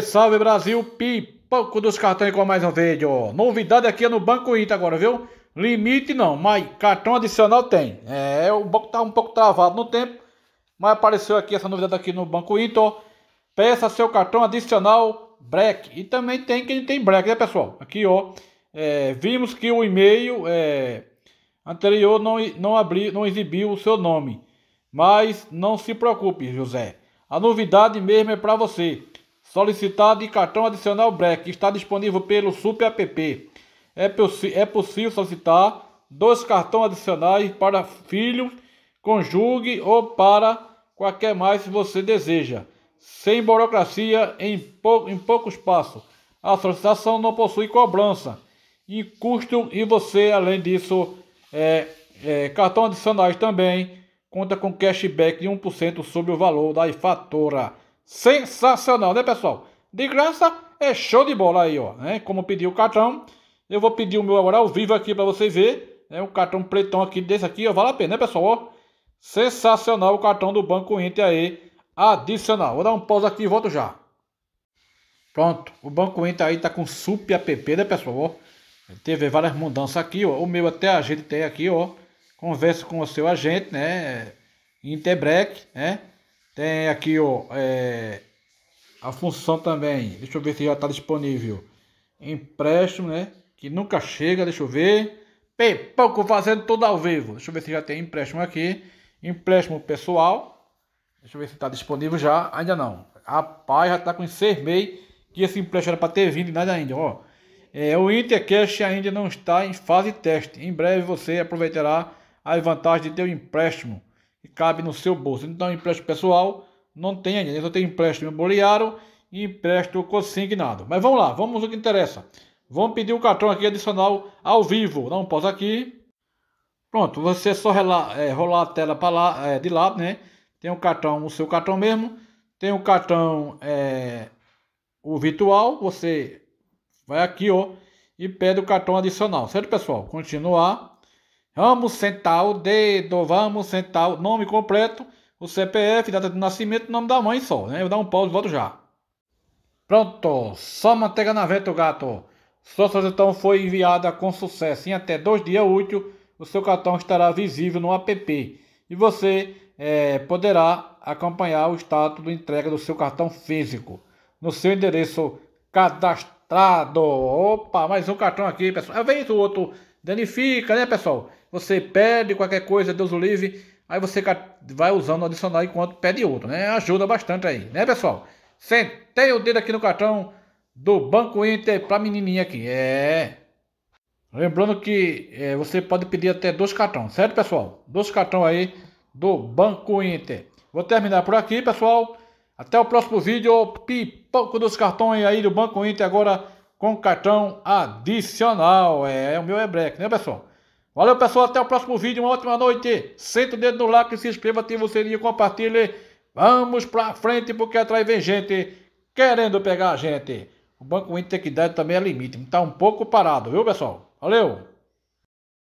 Salve, Brasil! Pipoco dos cartões com mais um vídeo. Novidade aqui é no Banco Inter agora, viu? Limite não, mas cartão adicional tem. É, o banco tá um pouco travado no tempo, mas apareceu aqui essa novidade aqui no Banco Inter. Peça seu cartão adicional break. E também tem quem tem break, né, pessoal? Aqui, ó. É, vimos que o e-mail é, anterior não, não, abri, não exibiu o seu nome. Mas não se preocupe, José. A novidade mesmo é para você Solicitar de cartão adicional Black, está disponível pelo Super App. É, possi é possível solicitar dois cartões adicionais para filho, conjugue ou para qualquer mais que você deseja, sem burocracia em, pou em poucos passos. A solicitação não possui cobrança e custo e você, além disso, é, é, adicionais também conta com cashback de 1% sobre o valor da fatura. Sensacional, né, pessoal? De graça é show de bola aí, ó. Né? Como pedir o cartão, eu vou pedir o meu agora ao vivo aqui para vocês verem. Né? Um cartão pretão aqui desse aqui, ó. Vale a pena, né, pessoal? Ó, sensacional o cartão do Banco Inter aí, adicional. Vou dar um pausa aqui e volto já. Pronto, o Banco Inter aí tá com SUP app, né, pessoal? Ó, teve várias mudanças aqui, ó. O meu até a gente tem aqui, ó. Conversa com o seu agente, né? Interbreak, né? Tem aqui, ó, é, a função também, deixa eu ver se já está disponível. Empréstimo, né? Que nunca chega, deixa eu ver. pouco fazendo tudo ao vivo. Deixa eu ver se já tem empréstimo aqui. Empréstimo pessoal. Deixa eu ver se está disponível já. Ainda não. Rapaz, já está com seis meses que esse empréstimo era para ter vindo e nada ainda, ó. É, o Intercash ainda não está em fase teste. Em breve você aproveitará as vantagens de ter o empréstimo e cabe no seu bolso. Então, empréstimo pessoal não tem ainda. Eu só tenho empréstimo imobiliário e empréstimo consignado. Mas vamos lá, vamos ao que interessa. Vamos pedir o cartão aqui adicional ao vivo. Dá um pause aqui. Pronto, você é só rolar, é, rolar a tela para lá, é, de lado, né? Tem o cartão, o seu cartão mesmo. Tem o cartão, é, o virtual. Você vai aqui, ó, e pede o cartão adicional, certo, pessoal? Continuar. Vamos sentar o dedo, vamos sentar o nome completo, o CPF, data de nascimento, nome da mãe só, né? Eu dar um pau e volto já. Pronto, só manteiga na vento, gato. Sua solicitação foi enviada com sucesso. Em até dois dias úteis, o seu cartão estará visível no app e você é, poderá acompanhar o status de entrega do seu cartão físico no seu endereço cadastrado. Opa, mais um cartão aqui, pessoal. Vem o outro Danifica, né, pessoal? Você perde qualquer coisa, Deus o livre. Aí você vai usando o adicional enquanto pede outro, né? Ajuda bastante aí, né, pessoal? Sentei o dedo aqui no cartão do Banco Inter pra menininha aqui. É. Lembrando que é, você pode pedir até dois cartões, certo, pessoal? Dois cartões aí do Banco Inter. Vou terminar por aqui, pessoal. Até o próximo vídeo. Pipoco dos cartões aí do Banco Inter agora com cartão adicional. É, é o meu break né, pessoal? Valeu, pessoal. Até o próximo vídeo. Uma ótima noite. Senta o dedo no like, se inscreva, ativa o sininho, compartilhe. Vamos pra frente, porque atrás vem gente querendo pegar a gente. O Banco Inter tem que dar também é limite. está um pouco parado, viu, pessoal? Valeu!